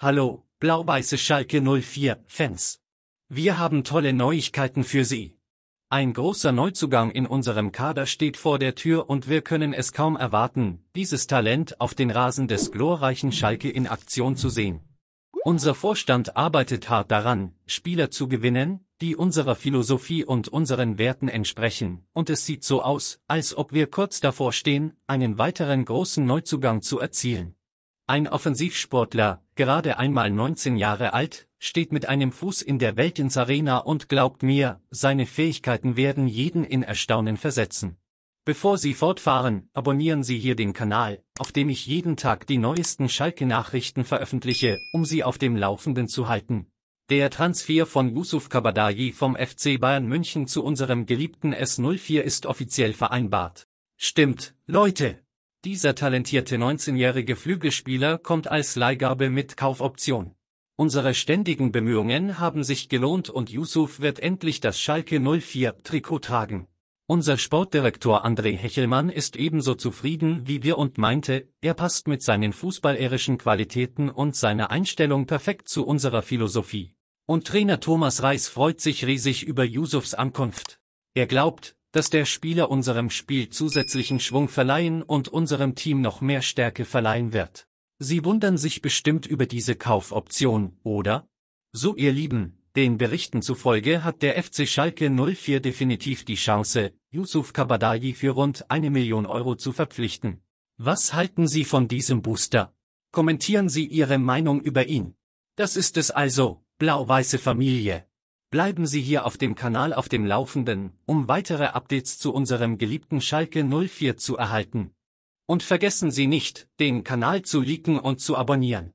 Hallo, blau-weiße Schalke 04 Fans. Wir haben tolle Neuigkeiten für Sie. Ein großer Neuzugang in unserem Kader steht vor der Tür und wir können es kaum erwarten, dieses Talent auf den Rasen des glorreichen Schalke in Aktion zu sehen. Unser Vorstand arbeitet hart daran, Spieler zu gewinnen, die unserer Philosophie und unseren Werten entsprechen, und es sieht so aus, als ob wir kurz davor stehen, einen weiteren großen Neuzugang zu erzielen. Ein Offensivsportler, gerade einmal 19 Jahre alt, steht mit einem Fuß in der Welt ins Arena und glaubt mir, seine Fähigkeiten werden jeden in Erstaunen versetzen. Bevor Sie fortfahren, abonnieren Sie hier den Kanal, auf dem ich jeden Tag die neuesten Schalke-Nachrichten veröffentliche, um Sie auf dem Laufenden zu halten. Der Transfer von Yusuf Kabadayi vom FC Bayern München zu unserem geliebten S04 ist offiziell vereinbart. Stimmt, Leute! Dieser talentierte 19-jährige Flügelspieler kommt als Leihgabe mit Kaufoption. Unsere ständigen Bemühungen haben sich gelohnt und Yusuf wird endlich das Schalke 04 Trikot tragen. Unser Sportdirektor André Hechelmann ist ebenso zufrieden wie wir und meinte, er passt mit seinen fußballerischen Qualitäten und seiner Einstellung perfekt zu unserer Philosophie. Und Trainer Thomas Reis freut sich riesig über Yusufs Ankunft. Er glaubt, dass der Spieler unserem Spiel zusätzlichen Schwung verleihen und unserem Team noch mehr Stärke verleihen wird. Sie wundern sich bestimmt über diese Kaufoption, oder? So ihr Lieben, den Berichten zufolge hat der FC Schalke 04 definitiv die Chance, Yusuf Kabadaji für rund eine Million Euro zu verpflichten. Was halten Sie von diesem Booster? Kommentieren Sie Ihre Meinung über ihn. Das ist es also, blau-weiße Familie. Bleiben Sie hier auf dem Kanal auf dem Laufenden, um weitere Updates zu unserem geliebten Schalke 04 zu erhalten. Und vergessen Sie nicht, den Kanal zu liken und zu abonnieren.